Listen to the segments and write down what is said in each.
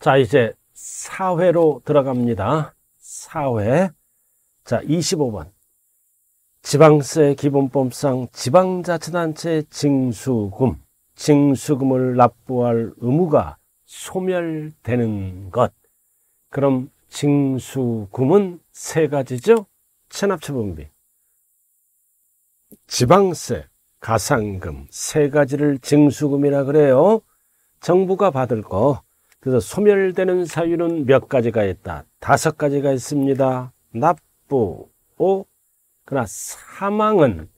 자, 이제 4회로 들어갑니다. 4회. 자, 25번. 지방세 기본법상 지방자치단체 징수금, 징수금을 납부할 의무가 소멸되는 것. 그럼 징수금은 세 가지죠? 체납처분비, 지방세, 가상금 세 가지를 징수금이라 그래요. 정부가 받을 거 그래서 소멸되는 사유는 몇 가지가 있다. 다섯 가지가 있습니다. 납부, 오, 그러나 사망은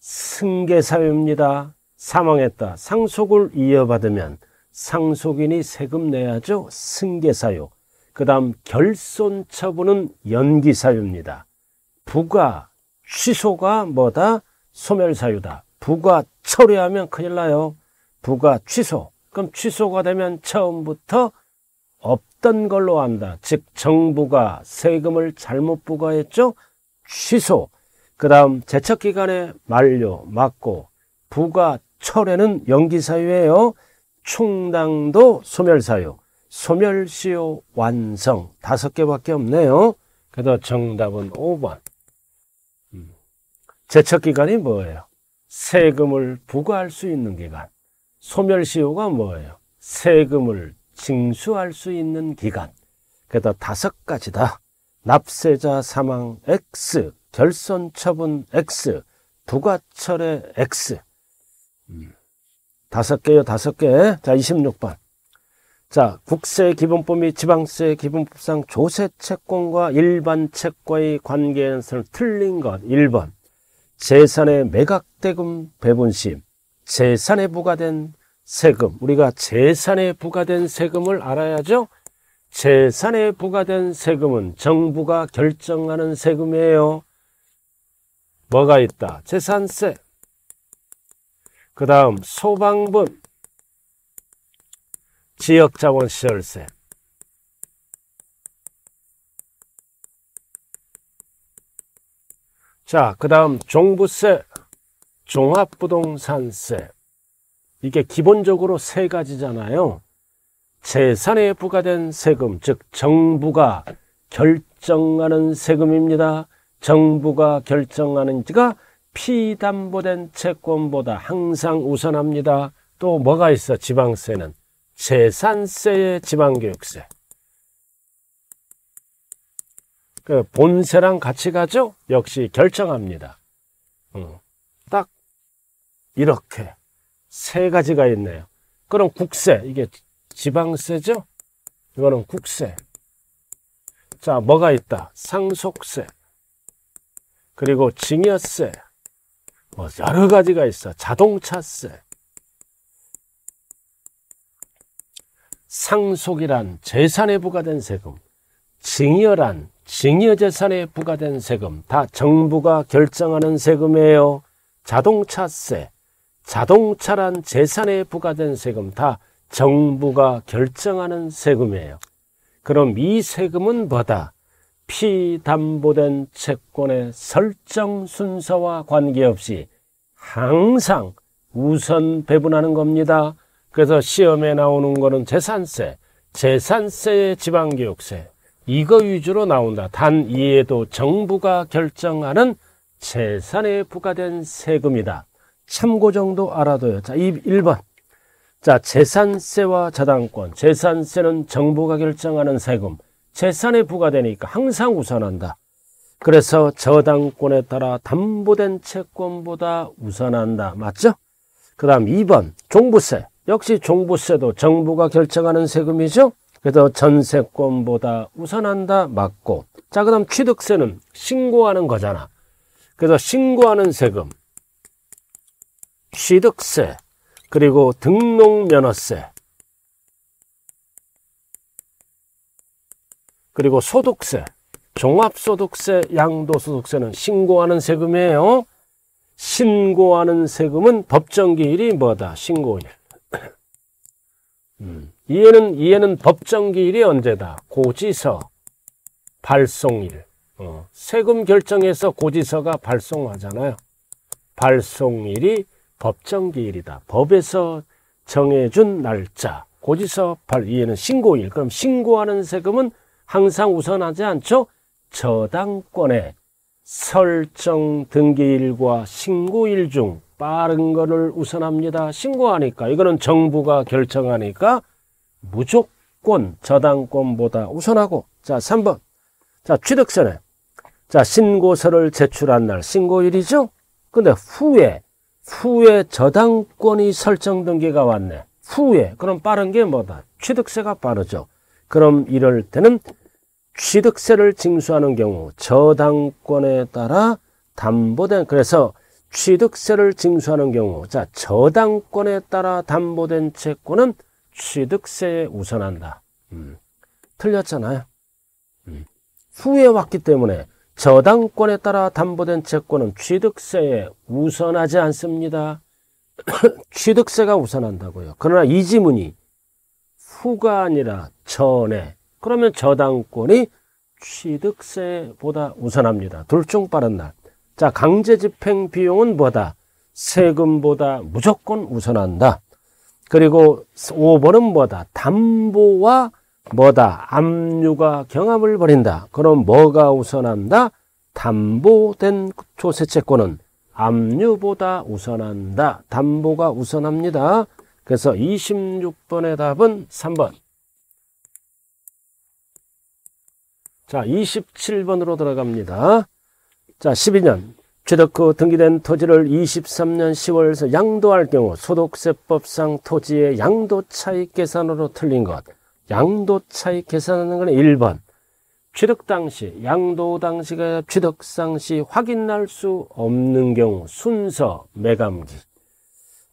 승계사유입니다. 사망했다. 상속을 이어받으면 상속인이 세금 내야죠. 승계사유. 그 다음 결손 처분은 연기사유입니다. 부가, 취소가 뭐다? 소멸사유다. 부가 철회하면 큰일 나요. 부가 취소. 그럼 취소가 되면 처음부터 없던 걸로 한다. 즉 정부가 세금을 잘못 부과했죠. 취소. 그 다음 제척기간에 만료, 막고, 부과, 철회는 연기사유예요. 충당도 소멸사유. 소멸시효 완성. 다섯 개밖에 없네요. 그래서 정답은 5번. 제척기간이 음. 뭐예요? 세금을 부과할 수 있는 기간. 소멸시효가 뭐예요? 세금을 징수할 수 있는 기간. 게다 다섯 가지다. 납세자 사망 X, 결손 처분 X, 부가철의 X. 음. 다섯 개요, 다섯 개. 자, 26번. 자, 국세 기본법및 지방세 기본법상 조세 채권과 일반 채권의 관계에서 틀린 것. 1번. 재산의 매각대금 배분심. 재산에 부과된 세금, 우리가 재산에 부과된 세금을 알아야죠. 재산에 부과된 세금은 정부가 결정하는 세금이에요. 뭐가 있다? 재산세. 그 다음 소방분, 지역자원시설세. 자, 그 다음 종부세, 종합부동산세. 이게 기본적으로 세 가지잖아요. 재산에 부과된 세금, 즉 정부가 결정하는 세금입니다. 정부가 결정하는 지가 피담보된 채권보다 항상 우선합니다. 또 뭐가 있어? 지방세는 재산세의 지방교육세. 그 본세랑 같이 가죠? 역시 결정합니다. 음. 이렇게 세 가지가 있네요. 그럼 국세, 이게 지방세죠? 이거는 국세. 자, 뭐가 있다? 상속세. 그리고 증여세. 뭐 여러 가지가 있어. 자동차세. 상속이란 재산에 부과된 세금, 증여란 증여재산에 부과된 세금, 다 정부가 결정하는 세금이에요. 자동차세, 자동차란 재산에 부과된 세금 다 정부가 결정하는 세금이에요. 그럼 이 세금은 뭐다? 피담보된 채권의 설정 순서와 관계없이 항상 우선 배분하는 겁니다. 그래서 시험에 나오는 거는 재산세, 재산세 지방교육세 이거 위주로 나온다. 단 이에도 정부가 결정하는 재산에 부과된 세금이다. 참고 정도 알아둬요. 자, 1번. 자, 재산세와 자당권. 재산세는 정부가 결정하는 세금. 재산에 부과되니까 항상 우선한다. 그래서 저당권에 따라 담보된 채권보다 우선한다. 맞죠? 그 다음 2번 종부세. 역시 종부세도 정부가 결정하는 세금이죠. 그래서 전세권보다 우선한다. 맞고. 자, 그 다음 취득세는 신고하는 거잖아. 그래서 신고하는 세금. 취득세, 그리고 등록면허세, 그리고 소득세, 종합소득세, 양도소득세는 신고하는 세금이에요. 신고하는 세금은 법정기일이 뭐다? 신고일. 음, 이해는 이해는 법정기일이 언제다? 고지서 발송일. 어. 세금 결정에서 고지서가 발송하잖아요. 발송일이 법정기일이다. 법에서 정해준 날짜. 고지서 발 이에는 신고일. 그럼 신고하는 세금은 항상 우선하지 않죠? 저당권에 설정 등기일과 신고일 중 빠른 거를 우선합니다. 신고하니까 이거는 정부가 결정하니까 무조건 저당권보다 우선하고 자 3번 자 취득세는 자 신고서를 제출한 날 신고일이죠. 근데 후에 후에 저당권이 설정 된게가 왔네. 후에 그럼 빠른 게 뭐다? 취득세가 빠르죠. 그럼 이럴 때는 취득세를 징수하는 경우 저당권에 따라 담보된 그래서 취득세를 징수하는 경우 자 저당권에 따라 담보된 채권은 취득세에 우선한다. 음, 틀렸잖아요. 음. 후에 왔기 때문에 저당권에 따라 담보된 채권은 취득세에 우선하지 않습니다. 취득세가 우선한다고요. 그러나 이 지문이 후가 아니라 전에 그러면 저당권이 취득세보다 우선합니다. 둘 중 빠른 날. 자, 강제 집행 비용은 뭐다? 세금보다 무조건 우선한다. 그리고 5번은 뭐다? 담보와 뭐다? 압류가 경함을 벌인다. 그럼 뭐가 우선한다? 담보된 조세채권은 압류보다 우선한다. 담보가 우선합니다. 그래서 26번의 답은 3번. 자, 27번으로 들어갑니다. 자, 12년. 취득후 그 등기된 토지를 23년 10월에서 양도할 경우 소득세법상 토지의 양도 차익 계산으로 틀린 것. 양도 차익 계산하는 거는 1번. 취득 당시, 양도 당시가 취득 당시 확인할 수 없는 경우 순서 매감기.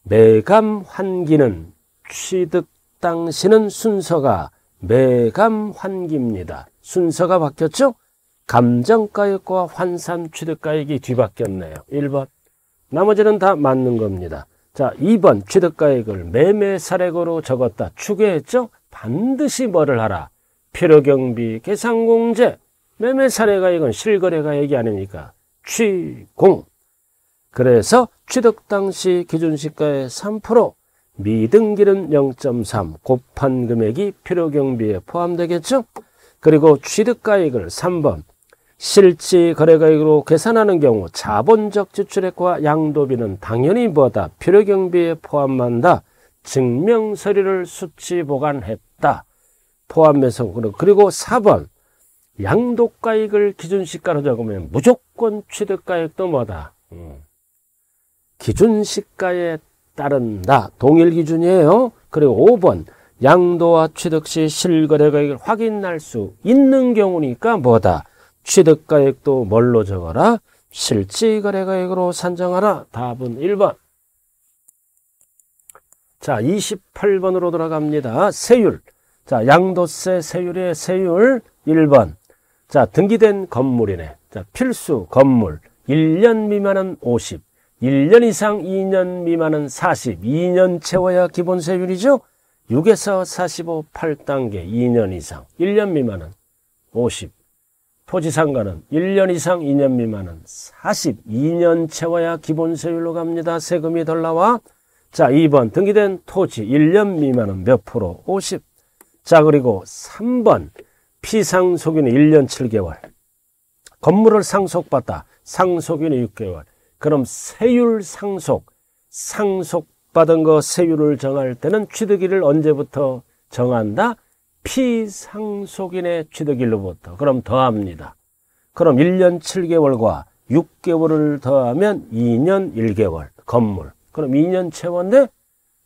매감 환기는 취득 당시는 순서가 매감 환기입니다. 순서가 바뀌었죠? 감정가액과 환산 취득가액이 뒤바뀌었네요. 1번. 나머지는 다 맞는 겁니다. 자, 2번 취득가액을 매매 사례고로 적었다. 추계했죠? 반드시 뭐를 하라. 필요경비, 계산공제, 매매사례가 이건 실거래가 얘기 아닙니까? 취공. 그래서 취득 당시 기준시가의 3%, 미등기는 0.3 곱한 금액이 필요경비에 포함되겠죠? 그리고 취득가액을 3번 실지 거래가액으로 계산하는 경우 자본적 지출액과 양도비는 당연히 뭐다 필요경비에 포함한다. 증명 서류를 수치 보관했다. 포함해서 그리고 4번 양도가액을 기준시가로 적으면 무조건 취득가액도 뭐다? 음. 기준시가에 따른다. 동일 기준이에요. 그리고 5번 양도와 취득 시 실거래가액을 확인할 수 있는 경우니까 뭐다? 취득가액도 뭘로 적어라? 실지거래가액으로 산정하라. 답은 1번. 자, 28번으로 돌아갑니다. 세율. 자, 양도세 세율의 세율 1번. 자, 등기된 건물이네. 자, 필수 건물. 1년 미만은 50. 1년 이상 2년 미만은 40. 2년 채워야 기본 세율이죠? 6에서 45, 8단계 2년 이상. 1년 미만은 50. 토지 상가는 1년 이상 2년 미만은 40. 2년 채워야 기본 세율로 갑니다. 세금이 덜 나와. 자, 2번 등기된 토지 1년 미만은 몇 프로? 50. 자, 그리고 3번 피상속인은 1년 7개월. 건물을 상속받다. 상속인은 6개월. 그럼 세율 상속, 상속받은 거 세율을 정할 때는 취득일을 언제부터 정한다? 피상속인의 취득일로부터. 그럼 더합니다. 그럼 1년 7개월과 6개월을 더하면 2년 1개월. 건물. 그럼 2년 채웠네?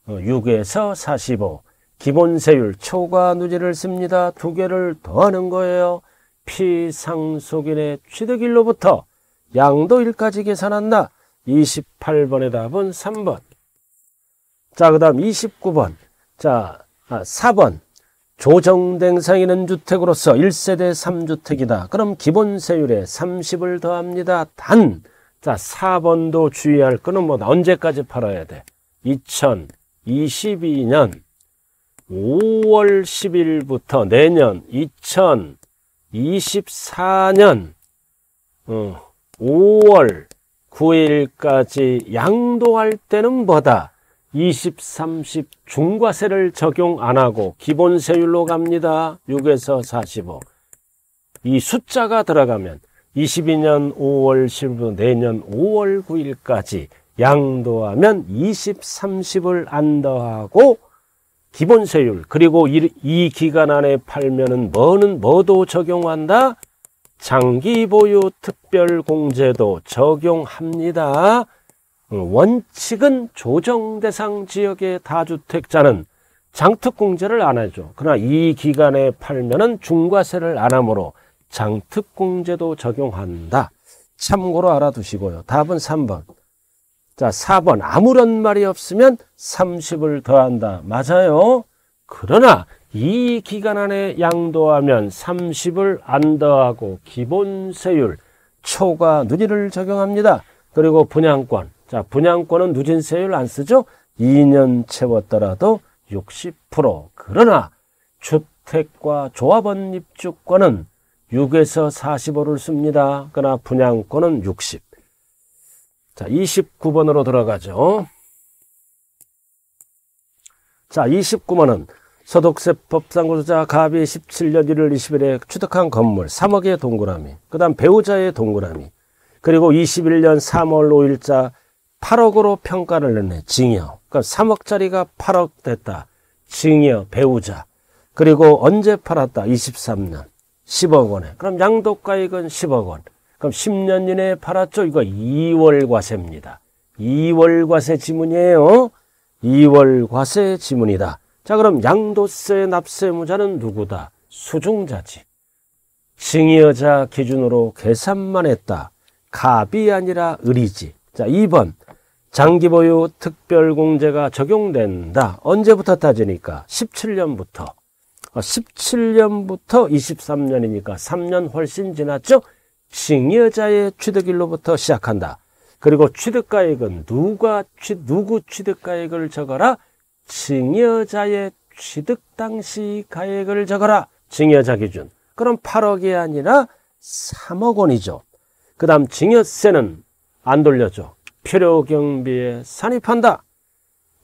6에서 어, 45. 기본세율 초과 누지를 씁니다. 두 개를 더하는 거예요. 피상속인의 취득일로부터 양도일까지 계산한다. 28번의 답은 3번. 자, 그 다음 29번. 자, 아, 4번. 조정된 상인은 주택으로서 1세대 3주택이다. 그럼 기본세율에 30을 더합니다. 단, 자, 4번도 주의할 거는 뭐다. 언제까지 팔아야 돼? 2022년 5월 10일부터 내년 2024년 5월 9일까지 양도할 때는 뭐다? 20, 30 중과세를 적용 안 하고 기본세율로 갑니다. 6에서 45. 이 숫자가 들어가면 22년 5월 10일부터 내년 5월 9일까지 양도하면 20, 30을 안더하고 기본 세율 그리고 이, 이 기간 안에 팔면은 뭐는 뭐도 적용한다? 장기 보유 특별 공제도 적용합니다. 원칙은 조정 대상 지역의 다주택자는 장특공제를 안 하죠. 그러나 이 기간에 팔면은 중과세를 안 하므로 장특공제도 적용한다. 참고로 알아두시고요. 답은 3번. 자, 4번. 아무런 말이 없으면 30을 더한다. 맞아요. 그러나 이 기간 안에 양도하면 30을 안 더하고 기본세율 초과 누리를 적용합니다. 그리고 분양권. 자, 분양권은 누진세율 안 쓰죠? 2년 채웠더라도 60%. 그러나 주택과 조합원 입주권은 6에서 45를 씁니다. 그러나 분양권은 60. 자, 29번으로 들어가죠. 자, 29번은 소득세법상 고소자 갑이 17년 1월 20일에 취득한 건물 3억의 동그라미, 그 다음 배우자의 동그라미, 그리고 21년 3월 5일자 8억으로 평가를 내네, 징여. 그러니까 3억짜리가 8억 됐다, 징여, 배우자. 그리고 언제 팔았다, 23년. 10억 원에. 그럼 양도가액은 10억 원. 그럼 10년 이내에 팔았죠? 이거 2월 과세입니다. 2월 과세 지문이에요. 2월 과세 지문이다. 자, 그럼 양도세 납세 무자는 누구다? 수중자지. 증여자 기준으로 계산만 했다. 갑이 아니라 을이지. 자, 2번. 장기보유 특별공제가 적용된다. 언제부터 따지니까? 17년부터. 17년부터 어, 23년이니까 3년 훨씬 지났죠? 징여자의 취득일로부터 시작한다. 그리고 취득가액은 누가 취, 누구 취득가액을 적어라? 징여자의 취득 당시 가액을 적어라. 징여자 기준. 그럼 8억이 아니라 3억 원이죠. 그 다음 징여세는 안 돌려줘. 필요 경비에 산입한다.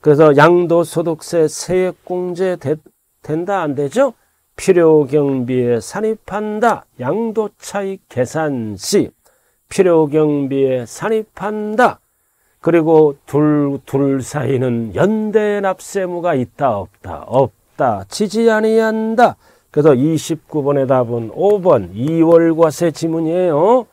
그래서 양도소득세, 세액공제, 된다 안 되죠? 필요경비에 산입한다. 양도차익 계산 시 필요경비에 산입한다. 그리고 둘, 둘 사이는 연대 납세무가 있다 없다 없다 지지 아니한다. 그래서 29번의 답은 5번 2월과세 지문이에요.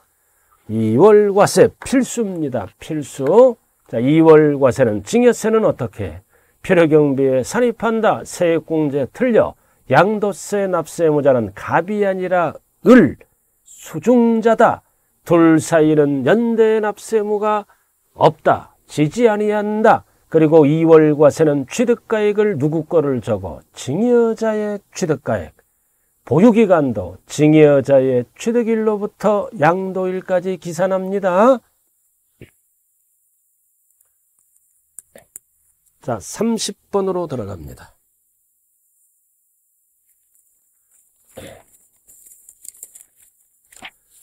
2월과세 필수입니다. 필수. 자, 2월과세는 증여세는 어떻게? 필요경비에 산입한다. 세액공제 틀려. 양도세 납세 모자는 갑이 아니라 을 수중자다. 둘 사이는 연대 납세무가 없다. 지지 아니한다. 그리고 2월과 세는 취득가액을 누구 거를 적어 증여자의 취득가액, 보유기간도 증여자의 취득일로부터 양도일까지 기산합니다. 자, 30번으로 들어갑니다.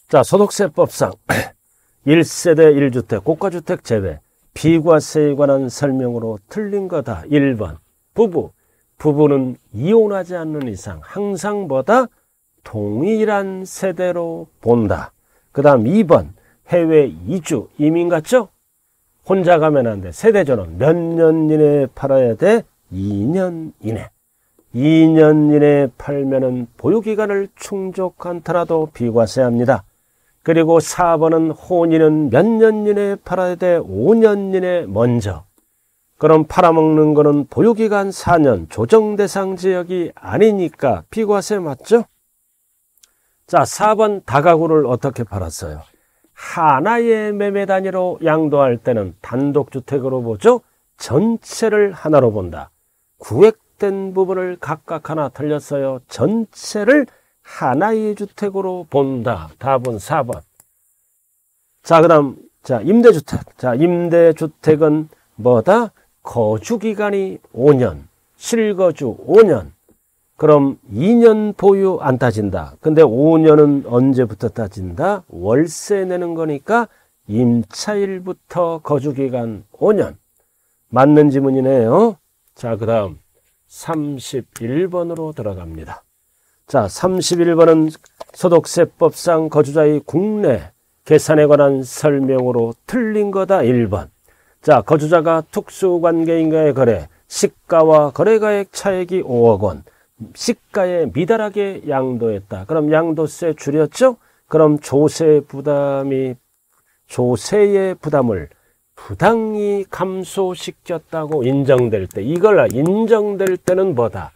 자, 소득세법상 1세대 1주택, 고가주택 제외, 비과세에 관한 설명으로 틀린 거다. 1번, 부부. 부부는 이혼하지 않는 이상 항상보다 동일한 세대로 본다. 그 다음 2번, 해외 이주, 이민 같죠? 혼자 가면 안 돼. 세대전원 몇년 이내에 팔아야 돼? 2년 이내. 2년 이내에 팔면은 보유기간을 충족한더라도 비과세합니다. 그리고 4번은 혼인은 몇 년 이내에 팔아야 돼? 5년 이내 먼저. 그럼 팔아먹는 거는 보유기간 4년 조정대상 지역이 아니니까 비과세 맞죠? 자, 4번 다가구를 어떻게 팔았어요? 하나의 매매 단위로 양도할 때는 단독주택으로 보죠. 전체를 하나로 본다. 구획된 부분을 각각 하나 틀렸어요. 전체를 하나의 주택으로 본다. 답은 4번. 자, 그 다음, 자, 임대주택. 자, 임대주택은 뭐다? 거주기간이 5년, 실거주 5년, 그럼 2년 보유 안 따진다. 근데 5년은 언제부터 따진다? 월세 내는 거니까 임차일부터 거주기간 5년. 맞는 지문이네요. 자, 그 다음 31번으로 들어갑니다. 자, 31번은 소득세법상 거주자의 국내 계산에 관한 설명으로 틀린 거다 1번. 자, 거주자가 특수관계인가의 거래, 시가와 거래가액 차액이 5억 원, 시가에 미달하게 양도했다. 그럼 양도세 줄였죠? 그럼 조세 부담이 조세의 부담을 부당히 감소시켰다고 인정될 때 이걸 인정될 때는 뭐다?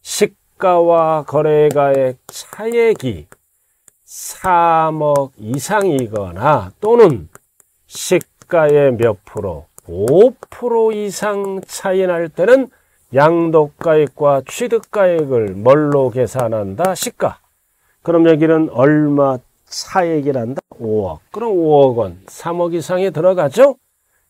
시가와 거래가의 차액이 3억 이상이거나 또는 시가의 몇 프로 5% 이상 차이 날 때는 양도가액과 취득가액을 뭘로 계산한다? 시가. 그럼 여기는 얼마 차액이란다? 5억. 그럼 5억 원, 3억 이상에 들어가죠?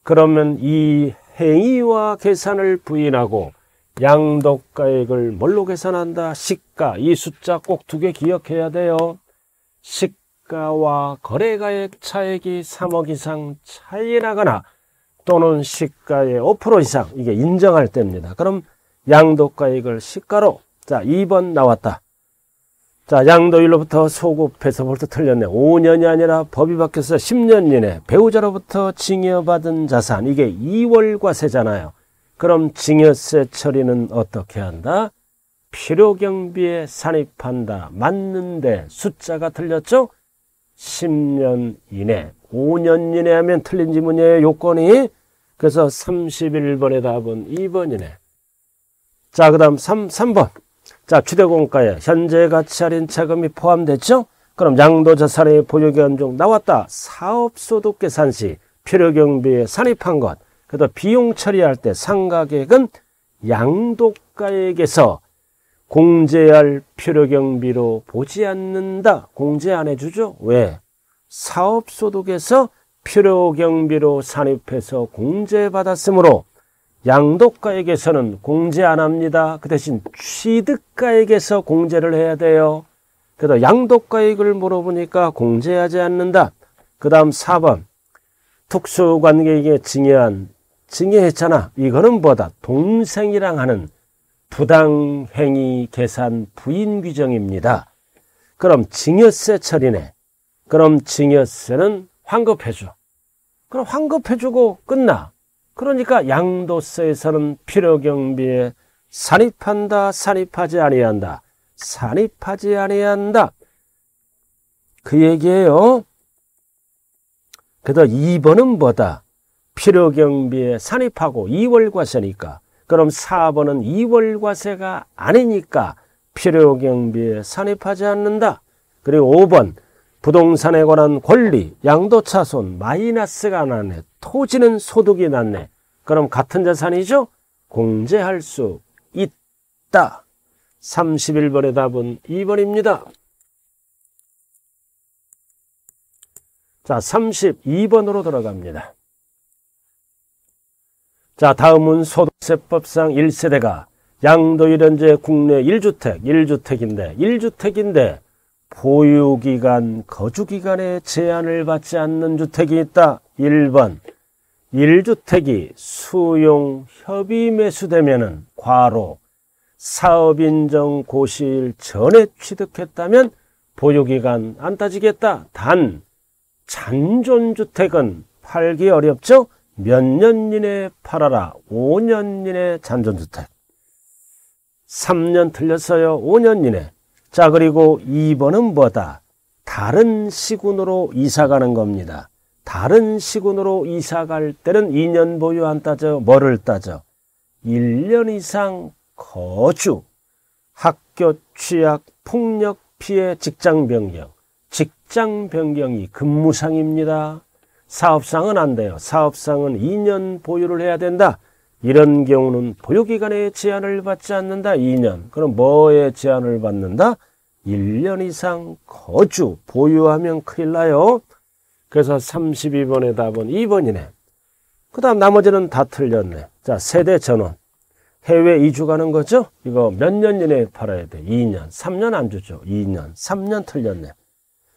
그러면 이 행위와 계산을 부인하고 양도가액을 뭘로 계산한다? 시가. 이 숫자 꼭 두 개 기억해야 돼요. 시가와 거래가액 차액이 3억 이상 차이 나거나 또는 시가의 5% 이상 이게 인정할 때입니다. 그럼 양도가액을 시가로 자 2번 나왔다. 자양도일로부터 소급해서 볼트 틀렸네. 5년이 아니라 법이 바뀌어서 10년 이내 배우자로부터 증여받은 자산 이게 2월과세잖아요. 그럼 증여세 처리는 어떻게 한다? 필요경비에 산입한다. 맞는데 숫자가 틀렸죠? 10년 이내, 5년 이내 하면 틀린 지문이에요. 요건이 그래서 31번에 답은 2번이네. 자, 그 다음 3, 번 자, 취득공가에 현재 가치 할인 차금이 포함됐죠? 그럼 양도자산의 보유견종 나왔다. 사업소득 계산 시 필요경비에 산입한 것. 그래서 비용 처리할 때 상가액은 양도가액에서 공제할 필요경비로 보지 않는다. 공제 안 해주죠? 왜? 사업소득에서 필요 경비로 산입해서 공제받았으므로 양도가에게서는 공제 안 합니다. 그 대신 취득가에게서 공제를 해야 돼요. 그래서 양도가액을 물어보니까 공제하지 않는다. 그 다음 4번 특수관계에 증여한 증여했잖아. 이거는 뭐다? 동생이랑 하는 부당행위 계산 부인 규정입니다. 그럼 증여세 처리네. 그럼 증여세는 환급해줘. 그럼 환급해주고 끝나. 그러니까 양도세에서는 필요경비에 산입한다, 산입하지 아니한다, 산입하지 아니한다. 그 얘기예요. 그래서 2번은 뭐다? 필요경비에 산입하고 2월과세니까. 그럼 4번은 2월과세가 아니니까 필요경비에 산입하지 않는다. 그리고 5번 부동산에 관한 권리, 양도차손, 마이너스가 나네, 토지는 소득이 났네. 그럼 같은 자산이죠? 공제할 수 있다. 31번의 답은 2번입니다. 자, 32번으로 들어갑니다. 자, 다음은 소득세법상 1세대가 양도일현제 국내 1주택, 1주택인데, 1주택인데 보유기간, 거주기간에 제한을 받지 않는 주택이 있다. 1번 1주택이 수용 협의 매수되면 과로 사업인정 고시일 전에 취득했다면 보유기간 안 따지겠다. 단 잔존주택은 팔기 어렵죠? 몇 년 이내 팔아라. 5년 이내 잔존주택. 3년 틀렸어요. 5년 이내. 자, 그리고 2번은 뭐다? 다른 시군으로 이사 가는 겁니다. 다른 시군으로 이사 갈 때는 2년 보유 안 따져, 뭐를 따져? 1년 이상 거주, 학교 취약, 폭력 피해 직장 변경, 직장 변경이 근무상입니다. 사업상은 안 돼요. 사업상은 2년 보유를 해야 된다. 이런 경우는 보유기간의 제한을 받지 않는다. 2년. 그럼 뭐에 제한을 받는다? 1년 이상 거주, 보유하면 큰일 나요. 그래서 32번의 답은 2번이네. 그 다음 나머지는 다 틀렸네. 자, 세대 전원. 해외 이주 가는 거죠? 이거 몇 년 이내에 팔아야 돼? 2년. 3년 안 주죠? 2년. 3년 틀렸네.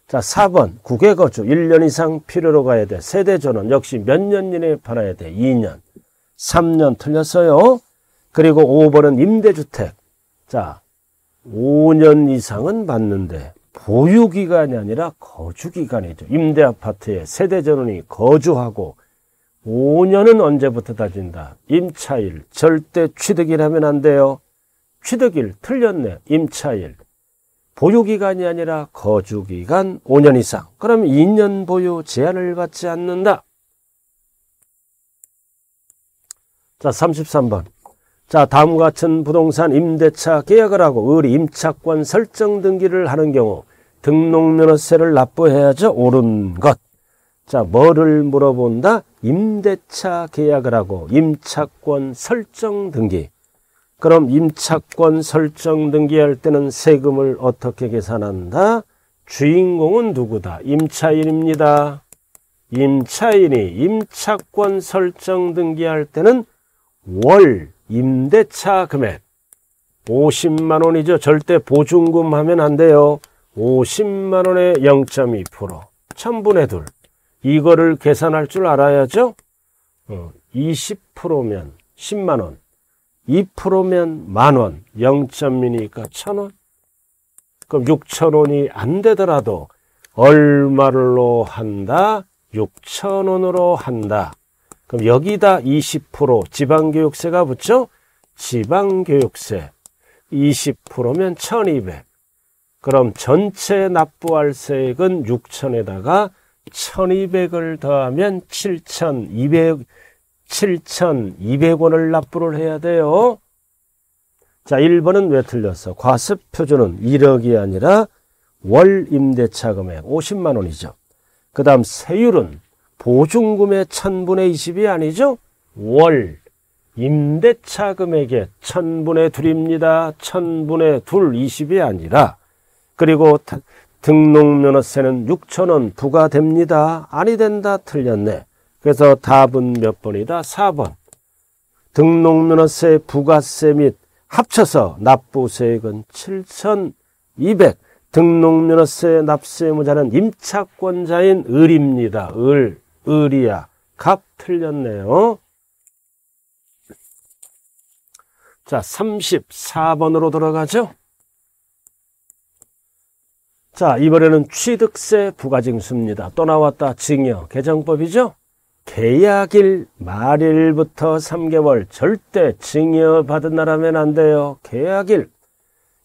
자, 4번. 국외 거주. 1년 이상 필요로 가야 돼. 세대 전원. 역시 몇 년 이내에 팔아야 돼? 2년. 3년 틀렸어요. 그리고 5번은 임대주택. 자, 5년 이상은 받는데 보유기간이 아니라 거주기간이죠. 임대아파트에 세대전원이 거주하고 5년은 언제부터 따진다. 임차일 절대 취득일 하면 안 돼요. 취득일 틀렸네. 임차일. 보유기간이 아니라 거주기간 5년 이상. 그럼 2년 보유 제한을 받지 않는다. 자, 33번. 자, 다음 같은 부동산 임대차 계약을 하고 을리 임차권 설정 등기를 하는 경우 등록면허세를 납부해야죠. 옳은 것. 자, 뭐를 물어본다? 임대차 계약을 하고 임차권 설정 등기. 그럼 임차권 설정 등기할 때는 세금을 어떻게 계산한다? 주인공은 누구다? 임차인입니다. 임차인이 임차권 설정 등기할 때는 월 임대차 금액 50만 원이죠. 절대 보증금 하면 안 돼요. 50만 원에 0.2% 1000분의 2 이거를 계산할 줄 알아야죠. 20%면 어, 10만 원, 2%면 만 원, 0.2니까 1원 그럼 6 0원이안 되더라도 얼마로 한다? 6 0원으로 한다. 그럼 여기다 20% 지방교육세가 붙죠? 지방교육세 20%면 1200 그럼 전체 납부할 세액은 6천에다가 1200을 더하면 7200 7200원을 납부를 해야 돼요. 자, 1번은 왜 틀렸어? 과습 표준은 1억이 아니라 월 임대차 금액 50만 원이죠. 그다음 세율은 보증금의 1000분의 20이 아니죠? 월 임대차 금액의 1000분의 2입니다. 1000분의 2, 20이 아니라 그리고 등록면허세는 6천원 부과됩니다. 아니 된다 틀렸네. 그래서 답은 몇 번이다? 4번. 등록면허세 부가세 및 합쳐서 납부세액은 7,200. 등록면허세 납세의무자는 임차권자인 을입니다. 을. 을이야. 갑 틀렸네요. 자, 34번으로 들어가죠. 자, 이번에는 취득세 부가징수입니다. 또 나왔다. 증여. 개정법이죠. 계약일 말일부터 3개월 절대 증여 받은 나라면 안 돼요. 계약일.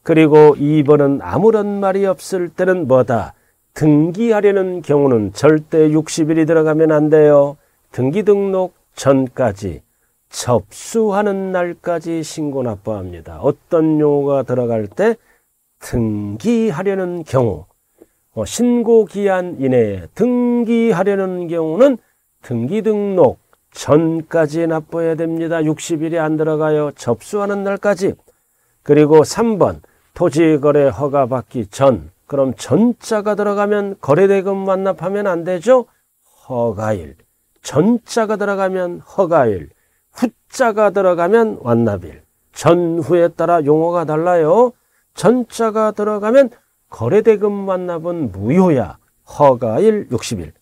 그리고 2번은 아무런 말이 없을 때는 뭐다? 등기하려는 경우는 절대 60일이 들어가면 안 돼요. 등기 등록 전까지 접수하는 날까지 신고 납부합니다. 어떤 용어가 들어갈 때 등기하려는 경우, 어, 신고 기한 이내에 등기하려는 경우는 등기 등록 전까지 납부해야 됩니다. 60일이 안 들어가요. 접수하는 날까지. 그리고 3번 토지거래 허가받기 전 그럼 전자가 들어가면 거래대금 만납하면 안 되죠? 허가일. 전자가 들어가면 허가일. 후자가 들어가면 완납일. 전후에 따라 용어가 달라요. 전자가 들어가면 거래대금 만납은 무효야. 허가일 60일.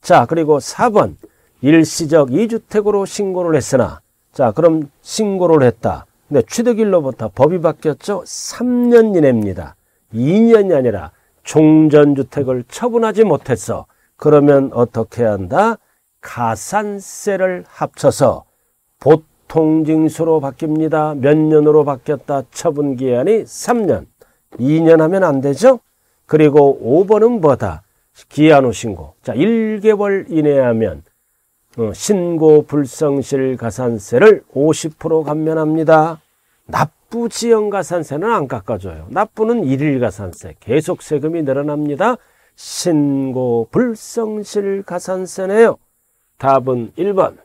자, 그리고 4번. 일시적 2주택으로 신고를 했으나 자, 그럼 신고를 했다. 근데 취득일로부터 법이 바뀌었죠? 3년 이내입니다. 2년이 아니라 종전주택을 처분하지 못했어. 그러면 어떻게 한다? 가산세를 합쳐서 보통징수로 바뀝니다. 몇 년으로 바뀌었다. 처분기한이 3년. 2년 하면 안 되죠? 그리고 5번은 뭐다? 기한 후 신고. 자, 1개월 이내 하면 어, 신고 불성실 가산세를 50% 감면합니다. 납부지연가산세는 안 깎아줘요. 납부는 일일가산세 계속 세금이 늘어납니다. 신고 불성실 가산세네요. 답은 1번.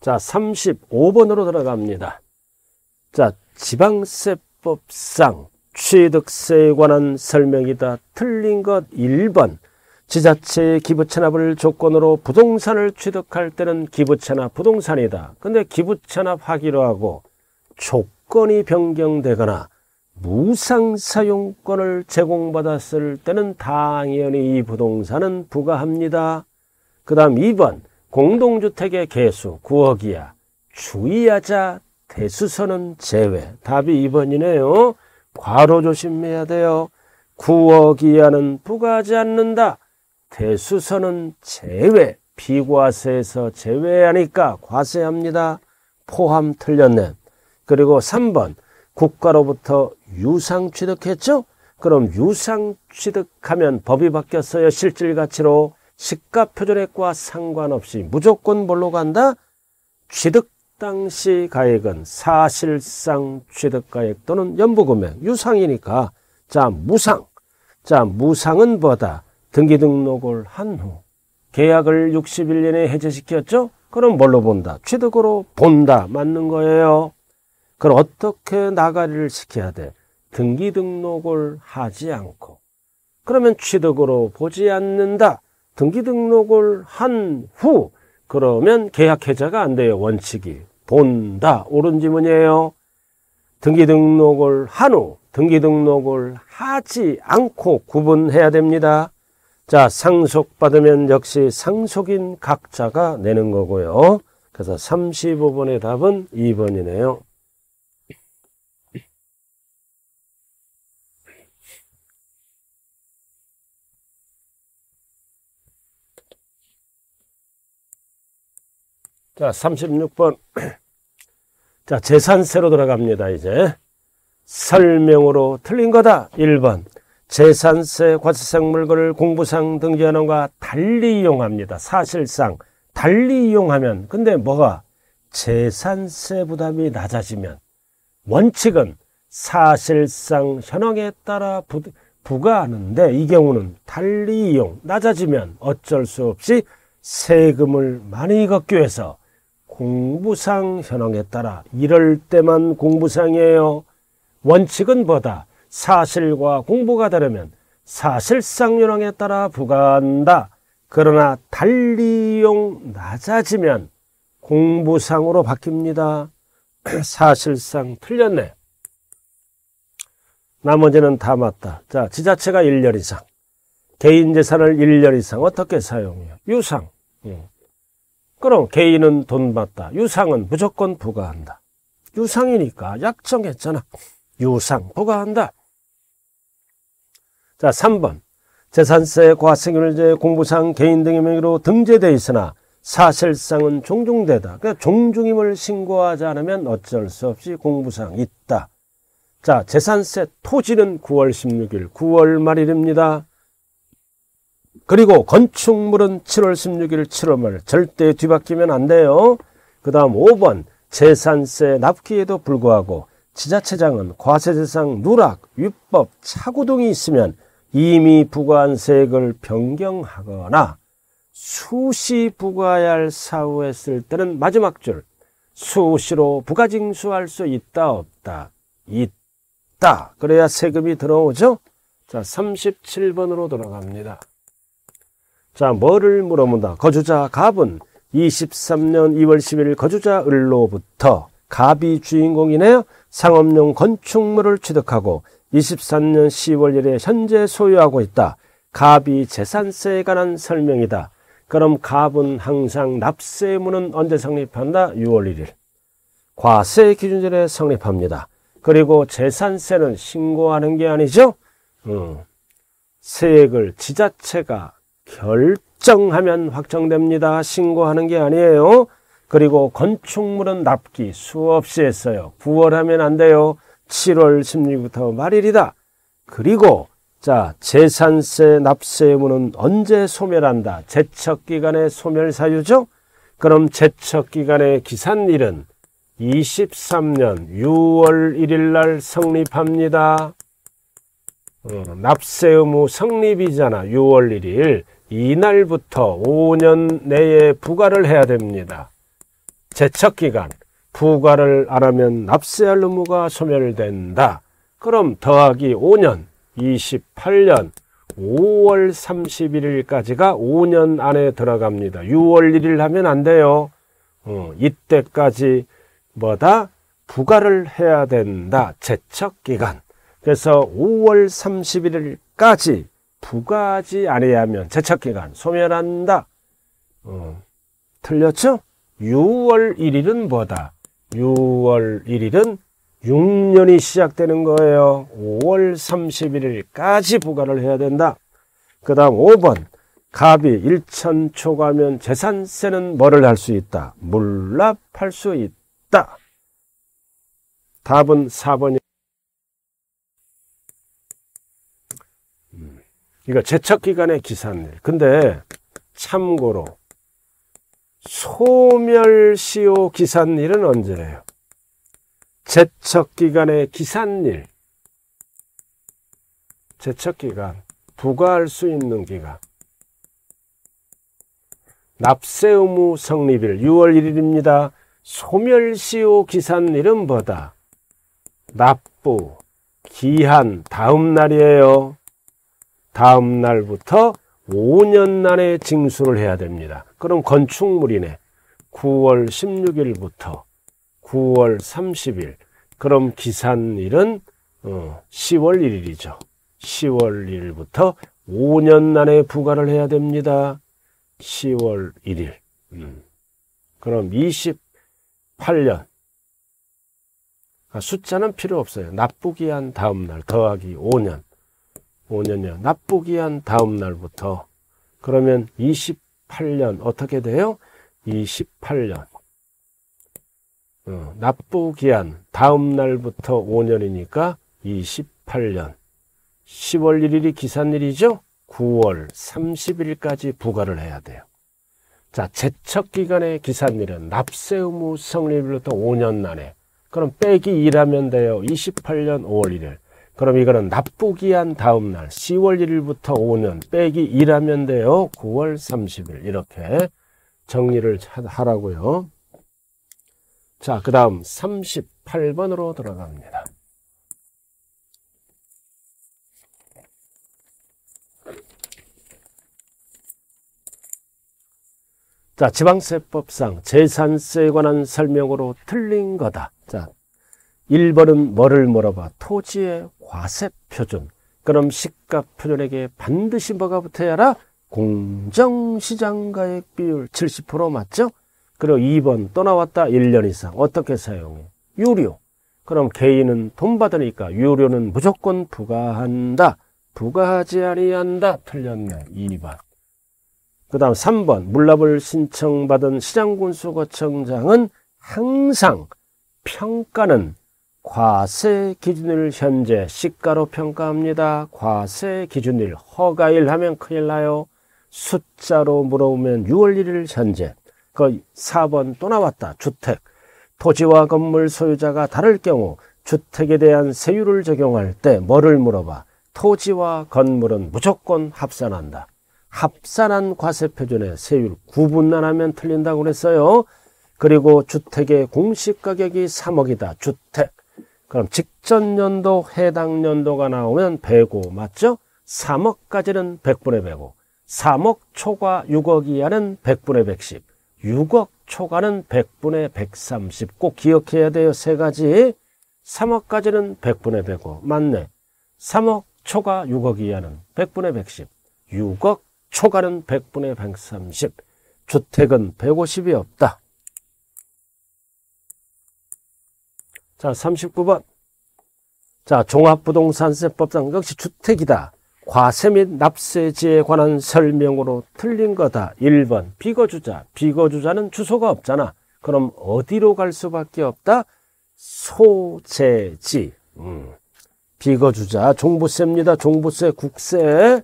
자, 35번으로 들어갑니다. 자, 지방세법상 취득세에 관한 설명이다. 틀린 것 1번. 지자체 기부 체납을 조건으로 부동산을 취득할 때는 기부 체납 부동산이다. 근데 기부 체납하기로 하고 조건이 변경되거나 무상 사용권을 제공받았을 때는 당연히 이 부동산은 부과합니다. 그 다음 2번 공동주택의 개수 9억 이야 주의하자 대수선은 제외 답이 2번이네요. 과로 조심해야 돼요. 9억 이하는 부과하지 않는다. 대수선은 제외, 비과세에서 제외하니까 과세합니다. 포함 틀렸네. 그리고 3번 국가로부터 유상 취득했죠? 그럼 유상 취득하면 법이 바뀌었어요. 실질가치로 시가표절액과 상관없이 무조건 뭘로 간다? 취득 당시 가액은 사실상 취득가액 또는 연부금액 유상이니까 자 무상 자 무상은 뭐다? 등기 등록을 한 후 계약을 61년에 해제시켰죠? 그럼 뭘로 본다? 취득으로 본다. 맞는 거예요. 그럼 어떻게 나가리를 시켜야 돼? 등기 등록을 하지 않고. 그러면 취득으로 보지 않는다. 등기 등록을 한 후 그러면 계약 해제가 안 돼요. 원칙이. 본다. 옳은 지문이에요. 등기 등록을 한 후 등기 등록을 하지 않고 구분해야 됩니다. 자, 상속받으면 역시 상속인 각자가 내는 거고요. 그래서 35번의 답은 2번이네요. 자, 36번. 자, 재산세로 들어갑니다, 이제. 설명으로 틀린 거다. 1번. 재산세, 과세상물건을 공부상 등기하는과 달리 이용합니다. 사실상 달리 이용하면 근데 뭐가 재산세 부담이 낮아지면 원칙은 사실상 현황에 따라 부, 부과하는데 이 경우는 달리 이용 낮아지면 어쩔 수 없이 세금을 많이 걷기 위해서 공부상 현황에 따라 이럴 때만 공부상이에요. 원칙은 뭐다? 사실과 공부가 다르면 사실상 요령에 따라 부과한다. 그러나 달리용 낮아지면 공부상으로 바뀝니다. 사실상 틀렸네. 나머지는 다 맞다. 자, 지자체가 1년 이상. 개인 재산을 1년 이상 어떻게 사용해요? 유상. 예. 그럼 개인은 돈 받다. 유상은 무조건 부과한다. 유상이니까 약정했잖아. 유상 부과한다. 자, 3번. 재산세, 과세결제, 공부상, 개인 등의 명의로 등재돼 있으나 사실상은 종종되다 그러니까 종중임을 신고하지 않으면 어쩔 수 없이 공부상 있다. 자, 재산세 토지는 9월 16일, 9월 말일입니다. 그리고 건축물은 7월 16일, 7월 말. 절대 뒤바뀌면 안 돼요. 그 다음 5번. 재산세 납기에도 불구하고 지자체장은 과세대상 누락, 위법, 착오 등이 있으면 이미 부과한 세액을 변경하거나 수시 부과해야 할 사후했을 때는 마지막 줄 수시로 부가징수할 수 있다 없다 있다 그래야 세금이 들어오죠 자 37번으로 돌아갑니다 자 뭐를 물어본다 거주자 갑은 23년 2월 10일 거주자 을로부터 갑이 주인공이네요 상업용 건축물을 취득하고 23년 10월일에 1 현재 소유하고 있다. 갑이 재산세에 관한 설명이다. 그럼 갑은 항상 납세의무는 언제 성립한다? 6월 1일. 과세 기준일에 성립합니다. 그리고 재산세는 신고하는 게 아니죠? 음. 세액을 지자체가 결정하면 확정됩니다. 신고하는 게 아니에요. 그리고 건축물은 납기 수없이 했어요. 부월하면 안 돼요. 7월 16일부터 말일이다. 그리고 자 재산세 납세 의무는 언제 소멸한다. 제척기간의 소멸 사유죠. 그럼 제척기간의 기산일은 23년 6월 1일 날 성립합니다. 어, 납세 의무 성립이잖아. 6월 1일. 이날부터 5년 내에 부과를 해야 됩니다. 제척기간. 부과를 안 하면 납세할 의무가 소멸된다. 그럼 더하기 5년, 28년, 5월 31일까지가 5년 안에 들어갑니다. 6월 1일 하면 안 돼요. 어, 이때까지 뭐다? 부과를 해야 된다. 제척기간. 그래서 5월 31일까지 부과하지 아니하면 제척기간 소멸한다. 어, 틀렸죠? 6월 1일은 뭐다? 6월 1일은 6년이 시작되는 거예요. 5월 31일까지 부과를 해야 된다. 그 다음 5번 갑이 1천 초과면 재산세는 뭐를 할 수 있다? 물납할 수 있다. 답은 4번이 음, 이거 제척기간의 기산일. 근데 참고로 소멸시효 기산일은 언제래요? 제척기간의 기산일 제척기간 부과할 수 있는 기간 납세의무 성립일 6월 1일입니다. 소멸시효 기산일은 뭐다? 납부, 기한 다음 날이에요. 다음 날부터 5년 안에 징수를 해야 됩니다. 그럼 건축물이네. 9월 16일부터 9월 30일. 그럼 기산일은 10월 어, 1일이죠. 10월 1일부터 5년 안에 부과를 해야 됩니다. 10월 1일. 음. 그럼 28년. 아, 숫자는 필요 없어요. 납부기한 다음날 더하기 5년. 5년이요. 납부기 한 다음 날부터. 그러면 28년 어떻게 돼요? 28년. 어, 납부 기한 다음 날부터 5년이니까 28년. 10월 1일이 기산일이죠? 9월 30일까지 부과를 해야 돼요. 자, 제척 기간의 기산일은 납세 의무 성립일로부터 5년 안에 그럼 빼기 2라면 돼요. 28년 5월 1일. 그럼 이거는 납부기 한 다음날 10월 1일부터 5년 빼기 1하면 돼요. 9월 30일 이렇게 정리를 하라고요. 자, 그 다음 38번으로 들어갑니다. 자, 지방세법상 재산세에 관한 설명으로 틀린 거다. 자, 1번은 뭐를 물어봐? 토지의 과세 표준. 그럼 시가 표준에게 반드시 뭐가 붙어야라? 하 공정시장가액 비율 70% 맞죠? 그리고 2번 또 나왔다 1년 이상 어떻게 사용해? 유료. 그럼 개인은 돈 받으니까 유료는 무조건 부과한다. 부과하지 아니한다. 틀렸네. 2번. 그 다음 3번 물납을 신청받은 시장군수거청장은 항상 평가는 과세 기준을 현재 시가로 평가합니다. 과세 기준일 허가일 하면 큰일 나요. 숫자로 물어보면 6월 1일 현재 그 4번 또 나왔다. 주택 토지와 건물 소유자가 다를 경우 주택에 대한 세율을 적용할 때 뭐를 물어봐? 토지와 건물은 무조건 합산한다. 합산한 과세표준의 세율 구분만 하면 틀린다고 그랬어요. 그리고 주택의 공시가격이 3억이다. 주택 그럼 직전 연도 해당 연도가 나오면 105 맞죠? 3억까지는 100분의 105 3억 초과 6억 이하는 100분의 110 6억 초과는 100분의 130꼭 기억해야 돼요 세 가지 3억까지는 100분의 105 맞네 3억 초과 6억 이하는 100분의 110 6억 초과는 100분의 130 주택은 150이 없다 자, 39번. 자, 종합부동산세법상 역시 주택이다. 과세 및 납세지에 관한 설명으로 틀린 거다. 1번. 비거주자. 비거주자는 주소가 없잖아. 그럼 어디로 갈 수밖에 없다? 소재지. 음. 비거주자. 종부세입니다. 종부세, 국세.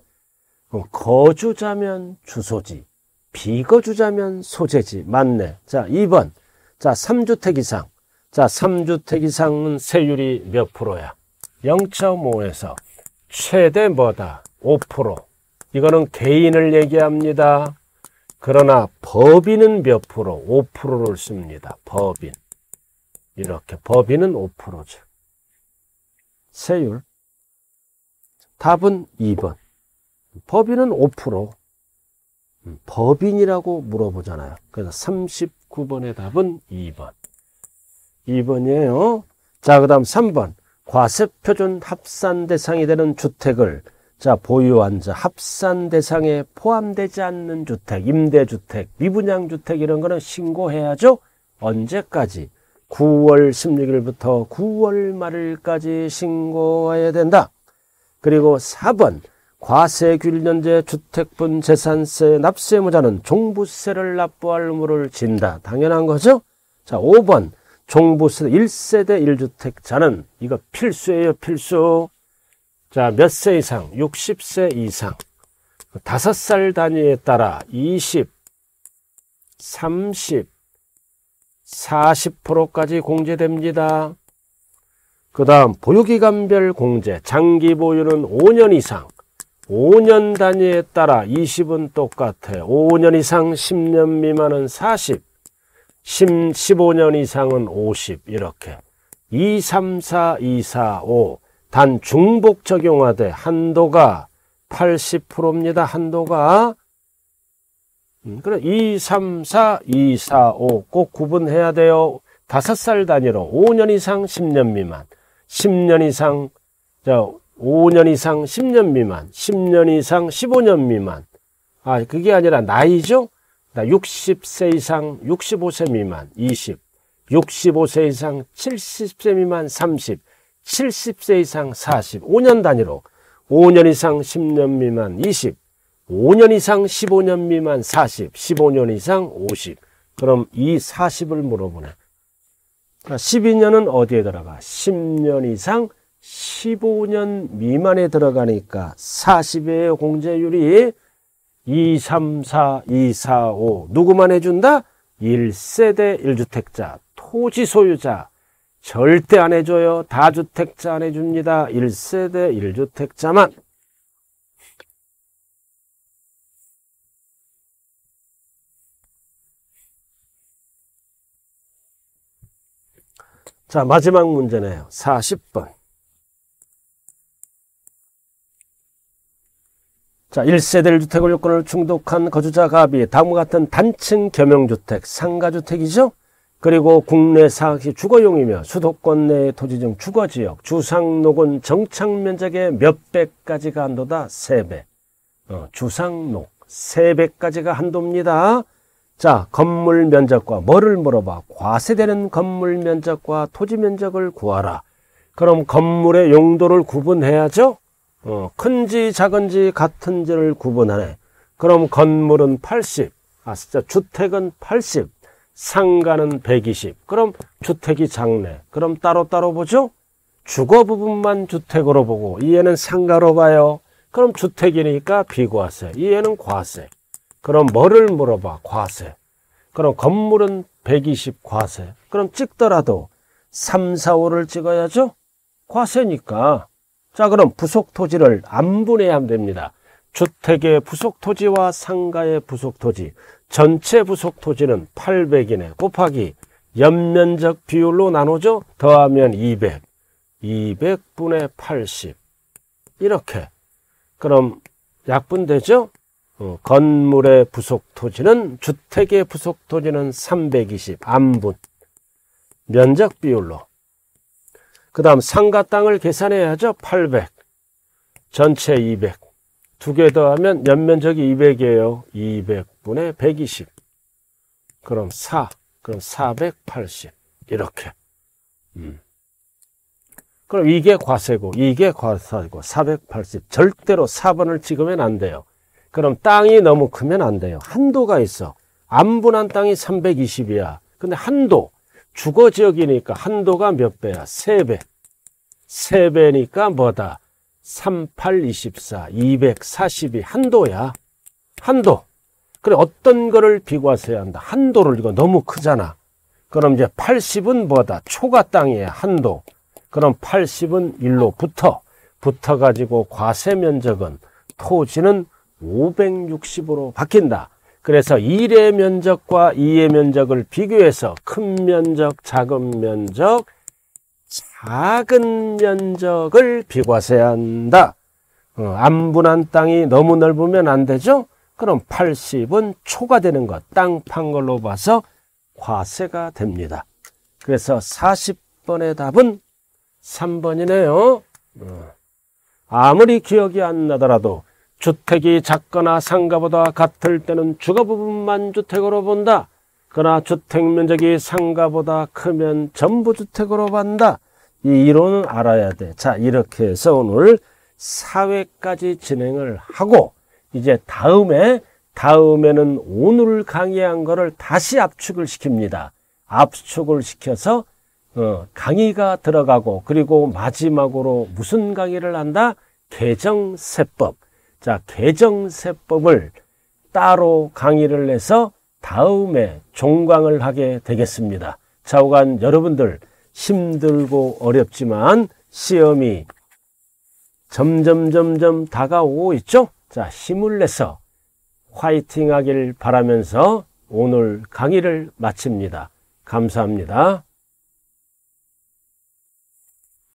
그럼 거주자면 주소지. 비거주자면 소재지. 맞네. 자, 2번. 자, 3주택 이상. 자, 3주택 이상은 세율이 몇 프로야? 0.5에서 최대 뭐다? 5%. 이거는 개인을 얘기합니다. 그러나 법인은 몇 프로? 5%를 씁니다. 법인. 이렇게 법인은 5%죠. 세율. 답은 2번. 법인은 5%. 음, 법인이라고 물어보잖아요. 그래서 39번의 답은 2번. 2번이에요. 자, 그 다음 3번. 과세표준 합산 대상이 되는 주택을 자, 보유한 자, 합산 대상에 포함되지 않는 주택, 임대주택, 미분양주택 이런 거는 신고해야죠. 언제까지? 9월 16일부터 9월 말일까지 신고해야 된다. 그리고 4번. 과세균련제 주택분 재산세 납세무자는 종부세를 납부할 의무를 진다. 당연한 거죠? 자, 5번. 종부세 1세대 1주택자는 이거 필수예요, 필수. 자, 몇 세 이상? 60세 이상. 5살 단위에 따라 20, 30, 40%까지 공제됩니다. 그 다음 보유기간별 공제, 장기 보유는 5년 이상, 5년 단위에 따라 20은 똑같아요. 5년 이상 10년 미만은 40, 1 5년 이상은 50 이렇게 2, 3, 4, 2, 4, 5. 단 중복 적용하되 한도가 80%입니다. 한도가 음, 그래 2, 3, 4, 2, 4, 5 꼭 구분해야 돼요. 5살 단위로 5년 이상 10년 미만 10년 이상 5년 이상 10년 미만 10년 이상 15년 미만 아 그게 아니라 나이죠. 60세 이상 65세 미만 20, 65세 이상 70세 미만 30, 70세 이상 40, 5년 단위로 5년 이상 10년 미만 20, 5년 이상 15년 미만 40, 15년 이상 50. 그럼 이 40을 물어보네. 12년은 그러니까 어디에 들어가? 10년 이상 15년 미만에 들어가니까 40의 공제율이 2, 3, 4, 2, 4, 5 누구만 해준다? 1세대 1주택자, 토지 소유자 절대 안 해줘요. 다주택자 안 해줍니다. 1세대 1주택자만 자 마지막 문제네요. 40번 자, 1세대 주택을 요건을 충족한 거주자 갑이 다음과 같은 단층 겸용주택, 상가주택이죠. 그리고 국내 사학시 주거용이며 수도권 내 토지 중 주거지역, 주상록은 정착 면적의 몇 배까지가 한도다? 3배 어, 주상록 3배까지가 한도입니다. 자, 건물 면적과 뭐를 물어봐? 과세되는 건물 면적과 토지 면적을 구하라. 그럼 건물의 용도를 구분해야죠? 어, 큰지 작은지 같은지를 구분하네. 그럼 건물은 80, 아 진짜 주택은 80, 상가는 120. 그럼 주택이 작네. 그럼 따로따로 보죠? 주거 부분만 주택으로 보고 이 애는 상가로 봐요. 그럼 주택이니까 비과세. 이 애는 과세. 그럼 뭐를 물어봐? 과세. 그럼 건물은 120 과세. 그럼 찍더라도 3, 4, 5를 찍어야죠? 과세니까. 자 그럼 부속토지를 안 분해하면 됩니다. 주택의 부속토지와 상가의 부속토지 전체 부속토지는 800이네 곱하기 연면적 비율로 나누죠 더하면 200 200분의 80 이렇게 그럼 약분되죠 어, 건물의 부속토지는 주택의 부속토지는 320 안분 면적 비율로 그 다음 상가 땅을 계산해야죠. 800. 전체 200. 두 개 더하면 연면적이 200이에요. 200분의 120. 그럼 4. 그럼 480. 이렇게. 음. 그럼 이게 과세고 이게 과세고 480 절대로 4번을 찍으면 안 돼요. 그럼 땅이 너무 크면 안 돼요. 한도가 있어. 안분한 땅이 320이야. 근데 한도 주거 지역이니까 한도가 몇 배야? 세배세배니까 뭐다? 3824, 242 한도야. 한도. 그래 어떤 거를 비과세해야 한다. 한도를 이거 너무 크잖아. 그럼 이제 80은 뭐다? 초과 땅이야. 한도. 그럼 80은 1로 붙어. 붙어 가지고 과세 면적은 토지는 560으로 바뀐다. 그래서 1의 면적과 2의 면적을 비교해서 큰 면적, 작은 면적, 작은 면적을 비과세야 한다. 어, 안분한 땅이 너무 넓으면 안 되죠? 그럼 80은 초과되는 것, 땅 판 걸로 봐서 과세가 됩니다. 그래서 40번의 답은 3번이네요. 어, 아무리 기억이 안 나더라도 주택이 작거나 상가보다 같을 때는 주거 부분만 주택으로 본다. 그러나 주택 면적이 상가보다 크면 전부 주택으로 본다. 이 이론은 알아야 돼. 자, 이렇게 해서 오늘 사회까지 진행을 하고 이제 다음에 다음에는 오늘 강의한 거를 다시 압축을 시킵니다. 압축을 시켜서 어, 강의가 들어가고 그리고 마지막으로 무슨 강의를 한다? 개정세법. 자, 개정세법을 따로 강의를 해서 다음에 종강을 하게 되겠습니다. 좌우간 여러분들 힘들고 어렵지만 시험이 점점점점 다가오고 있죠? 자, 힘을 내서 화이팅 하길 바라면서 오늘 강의를 마칩니다. 감사합니다.